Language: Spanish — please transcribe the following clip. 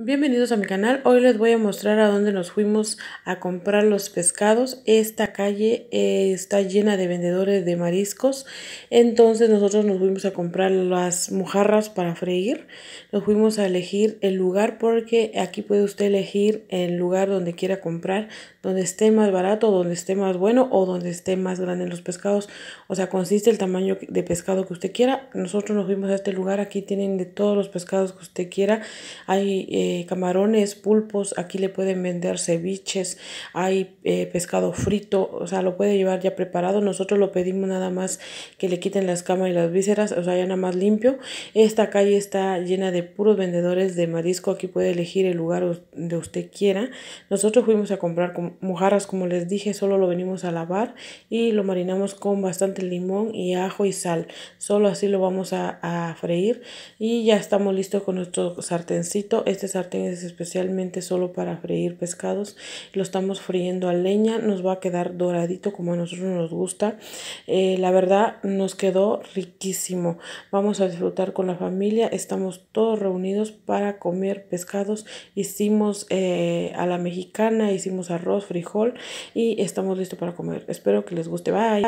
Bienvenidos a mi canal, hoy les voy a mostrar a dónde nos fuimos a comprar los pescados. Esta calle eh, está llena de vendedores de mariscos, entonces nosotros nos fuimos a comprar las mojarras para freír. Nos fuimos a elegir el lugar porque aquí puede usted elegir el lugar donde quiera comprar, donde esté más barato, donde esté más bueno o donde esté más grande los pescados. O sea, consiste el tamaño de pescado que usted quiera. Nosotros nos fuimos a este lugar, aquí tienen de todos los pescados que usted quiera. Hay... Eh, eh, camarones, pulpos, aquí le pueden vender ceviches, hay eh, pescado frito, o sea, lo puede llevar ya preparado, nosotros lo pedimos nada más que le quiten las camas y las vísceras, o sea, ya nada más limpio. Esta calle está llena de puros vendedores de marisco, aquí puede elegir el lugar donde usted quiera. Nosotros fuimos a comprar mojarras, como les dije, solo lo venimos a lavar y lo marinamos con bastante limón y ajo y sal. Solo así lo vamos a, freír y ya estamos listos con nuestro sartencito. Este es es especialmente solo para freír pescados. Lo estamos friendo a leña, nos va a quedar doradito como a nosotros nos gusta. Eh, la verdad nos quedó riquísimo. Vamos a disfrutar con la familia. Estamos todos reunidos para comer pescados. Hicimos eh, a la mexicana, hicimos arroz, frijol y estamos listos para comer. Espero que les guste. Bye.